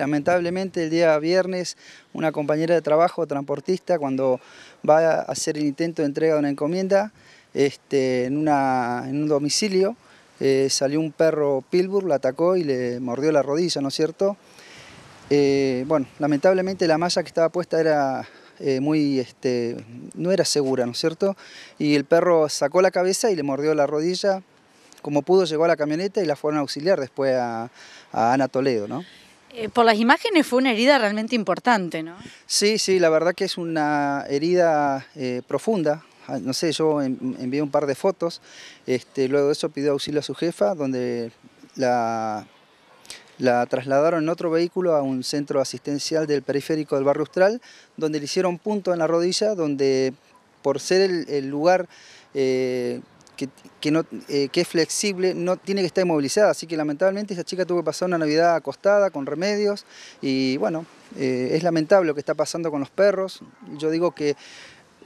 Lamentablemente el día viernes una compañera de trabajo, transportista, cuando va a hacer el intento de entrega de una encomienda este, en, en un domicilio, eh, salió un perro Pilbur, la atacó y le mordió la rodilla, ¿no es cierto? Eh, bueno, lamentablemente la malla que estaba puesta era eh, muy, este, no era segura, ¿no es cierto? Y el perro sacó la cabeza y le mordió la rodilla. Como pudo, llegó a la camioneta y la fueron a auxiliar después a, a Ana Toledo, ¿no? Eh, por las imágenes fue una herida realmente importante, ¿no? Sí, sí, la verdad que es una herida eh, profunda. Ah, no sé, yo envié un par de fotos, este, luego de eso pidió auxilio a su jefa, donde la, trasladaron en otro vehículo a un centro asistencial del periférico del barrio Austral, donde le hicieron punto en la rodilla, donde por ser el, lugar eh, que, no, eh, es flexible, no tiene que estar inmovilizada. Así que lamentablemente esa chica tuvo que pasar una Navidad acostada, con remedios. Y bueno, eh, es lamentable lo que está pasando con los perros. Yo digo que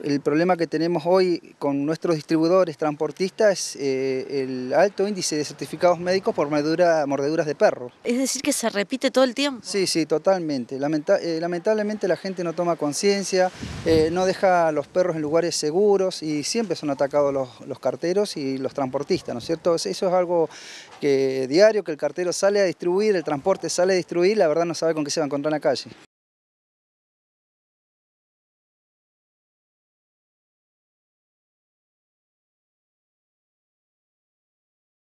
el problema que tenemos hoy con nuestros distribuidores transportistas es eh, el alto índice de certificados médicos por mordeduras de perro. Es decir, que se repite todo el tiempo. Sí, sí, totalmente. Eh, lamentablemente la gente no toma conciencia, eh, no deja a los perros en lugares seguros y siempre son atacados los, los carteros y los transportistas, ¿no es cierto? Eso es algo que diario, que el cartero sale a distribuir, el transporte sale a distribuir, la verdad no sabe con qué se va a encontrar en la calle.